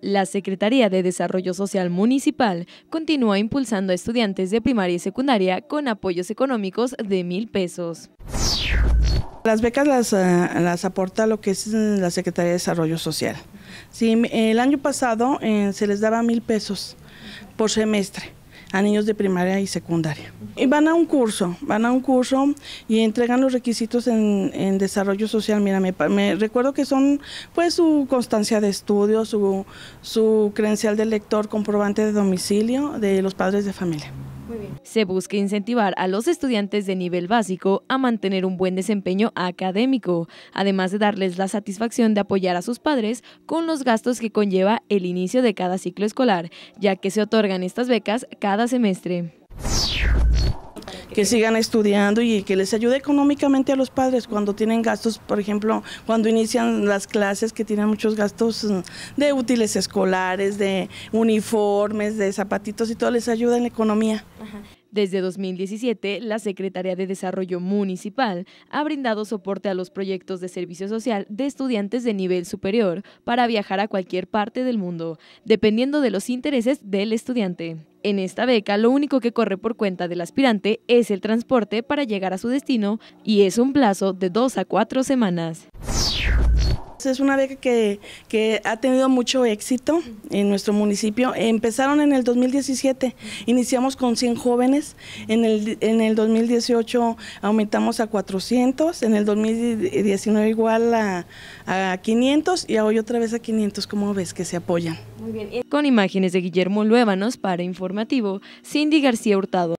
La Secretaría de Desarrollo Social Municipal continúa impulsando a estudiantes de primaria y secundaria con apoyos económicos de mil pesos. Las becas las, eh, aporta lo que es mm, la Secretaría de Desarrollo Social. el año pasado eh, se les daba mil pesos por semestre a niños de primaria y secundaria. Y van a un curso, van a un curso y entregan los requisitos en, desarrollo social. Mira, me, recuerdo que son pues su constancia de estudio, su, su credencial de lector, comprobante de domicilio de los padres de familia. Se busca incentivar a los estudiantes de nivel básico a mantener un buen desempeño académico, además de darles la satisfacción de apoyar a sus padres con los gastos que conlleva el inicio de cada ciclo escolar, ya que se otorgan estas becas cada semestre que sigan estudiando y que les ayude económicamente a los padres cuando tienen gastos, por ejemplo, cuando inician las clases que tienen muchos gastos mm, de útiles escolares, de uniformes, de zapatitos y todo, les ayuda en la economía. Desde 2017, la Secretaría de Desarrollo Municipal ha brindado soporte a los proyectos de servicio social de estudiantes de nivel superior para viajar a cualquier parte del mundo, dependiendo de los intereses del estudiante. En esta beca, lo único que corre por cuenta del aspirante es el transporte para llegar a su destino y es un plazo de dos a cuatro semanas. Es una beca que, ha tenido mucho éxito en nuestro municipio. Empezaron en el 2017, iniciamos con 100 jóvenes, en el, en el 2018 aumentamos a 400, en el 2019 igual a, 500 y hoy otra vez a 500, como ves, que se apoyan. Muy bien. Con imágenes de Guillermo Luévanos, para Informativo, Cindy García Hurtado.